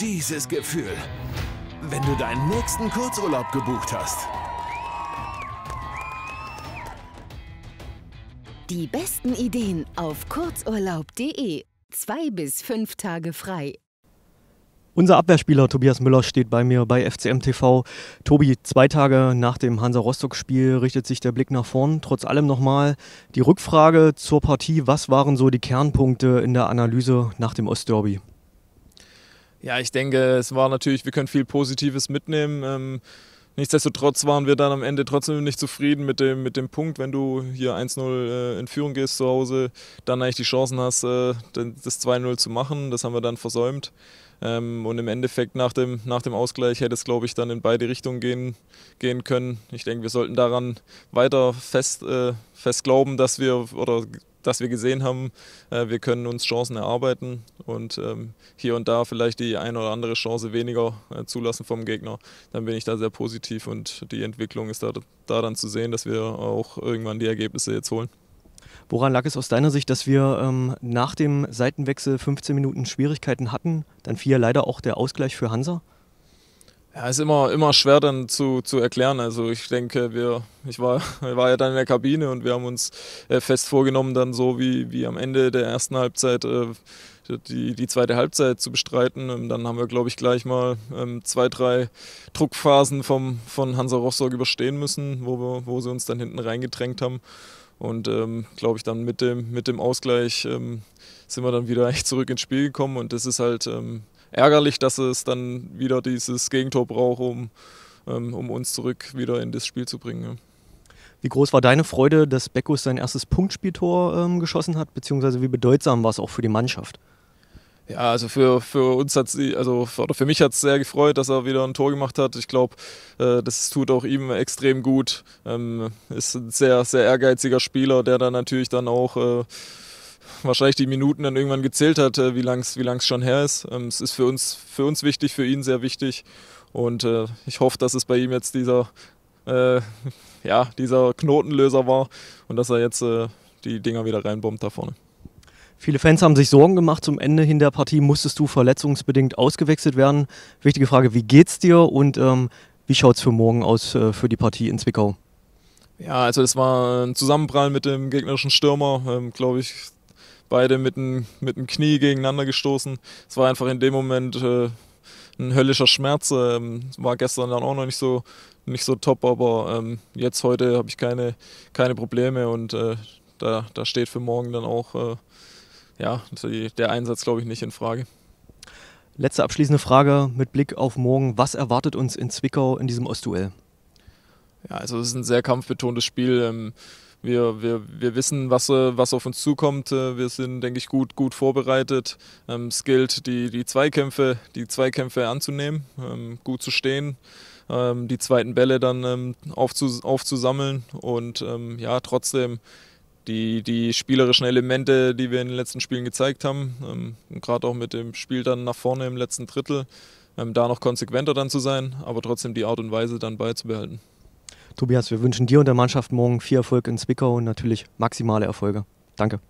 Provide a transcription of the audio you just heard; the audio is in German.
dieses Gefühl, wenn du deinen nächsten Kurzurlaub gebucht hast. Die besten Ideen auf kurzurlaub.de. Zwei bis fünf Tage frei. Unser Abwehrspieler Tobias Müller steht bei mir bei FCM TV. Tobi, zwei Tage nach dem Hansa Rostock-Spiel richtet sich der Blick nach vorn. Trotz allem nochmal die Rückfrage zur Partie. Was waren so die Kernpunkte in der Analyse nach dem Ostderby? Ja, ich denke, es war natürlich, wir können viel Positives mitnehmen. Ähm, nichtsdestotrotz waren wir dann am Ende trotzdem nicht zufrieden mit dem, mit dem Punkt, wenn du hier 1-0 äh, in Führung gehst zu Hause, dann eigentlich die Chancen hast, äh, das 2-0 zu machen. Das haben wir dann versäumt. Ähm, und im Endeffekt nach dem, nach dem Ausgleich hätte es, glaube ich, dann in beide Richtungen gehen, gehen können. Ich denke, wir sollten daran weiter fest, äh, fest glauben, dass wir oder dass wir gesehen haben, äh, wir können uns Chancen erarbeiten und ähm, hier und da vielleicht die eine oder andere Chance weniger äh, zulassen vom Gegner, dann bin ich da sehr positiv und die Entwicklung ist da, da dann zu sehen, dass wir auch irgendwann die Ergebnisse jetzt holen. Woran lag es aus deiner Sicht, dass wir ähm, nach dem Seitenwechsel 15 Minuten Schwierigkeiten hatten? Dann fiel ja leider auch der Ausgleich für Hansa. Ja, ist immer, immer schwer dann zu, zu erklären. Also ich denke, wir, ich war, war ja dann in der Kabine und wir haben uns äh, fest vorgenommen, dann so wie, wie am Ende der ersten Halbzeit äh, die, die zweite Halbzeit zu bestreiten. Dann haben wir, glaube ich, gleich mal ähm, zwei, drei Druckphasen vom, von Hansa Rostock überstehen müssen, wo, wir, wo sie uns dann hinten reingedrängt haben. Und ähm, glaube ich, dann mit dem, mit dem Ausgleich ähm, sind wir dann wieder echt zurück ins Spiel gekommen. Und das ist halt ähm, ärgerlich, dass es dann wieder dieses Gegentor braucht, um, ähm, um uns zurück wieder in das Spiel zu bringen. Ja. Wie groß war deine Freude, dass Beckus sein erstes Punktspieltor ähm, geschossen hat, beziehungsweise wie bedeutsam war es auch für die Mannschaft? Ja, also für, für uns hat sie, also für, für mich hat es sehr gefreut, dass er wieder ein Tor gemacht hat. Ich glaube, äh, das tut auch ihm extrem gut. Ähm, ist ein sehr, sehr ehrgeiziger Spieler, der dann natürlich dann auch äh, wahrscheinlich die Minuten dann irgendwann gezählt hat, äh, wie lang es wie schon her ist. Ähm, es ist für uns, für uns wichtig, für ihn sehr wichtig. Und äh, ich hoffe, dass es bei ihm jetzt dieser, äh, ja, dieser Knotenlöser war und dass er jetzt äh, die Dinger wieder reinbombt da vorne. Viele Fans haben sich Sorgen gemacht. Zum Ende hin der Partie musstest du verletzungsbedingt ausgewechselt werden. Wichtige Frage: Wie geht's dir und ähm, wie es für morgen aus äh, für die Partie in Zwickau? Ja, also das war ein Zusammenprall mit dem gegnerischen Stürmer. Ähm, Glaube ich, beide mit dem, mit dem Knie gegeneinander gestoßen. Es war einfach in dem Moment äh, ein höllischer Schmerz. Ähm, war gestern dann auch noch nicht so, nicht so top, aber ähm, jetzt heute habe ich keine, keine Probleme und äh, da, da steht für morgen dann auch äh, ja, die, der Einsatz, glaube ich, nicht in Frage. Letzte abschließende Frage mit Blick auf morgen. Was erwartet uns in Zwickau in diesem Ostduell? Ja, also es ist ein sehr kampfbetontes Spiel. Ähm, wir, wir, wir wissen, was, äh, was auf uns zukommt. Äh, wir sind, denke ich, gut, gut vorbereitet. Ähm, es gilt, die, die Zweikämpfe, die Zweikämpfe anzunehmen, ähm, gut zu stehen ähm, die zweiten Bälle dann ähm, aufzus aufzusammeln und ähm, ja, trotzdem die, die spielerischen Elemente, die wir in den letzten Spielen gezeigt haben, ähm, gerade auch mit dem Spiel dann nach vorne im letzten Drittel, da noch konsequenter dann zu sein, aber trotzdem die Art und Weise dann beizubehalten. Tobias, wir wünschen dir und der Mannschaft morgen viel Erfolg in Zwickau und natürlich maximale Erfolge. Danke.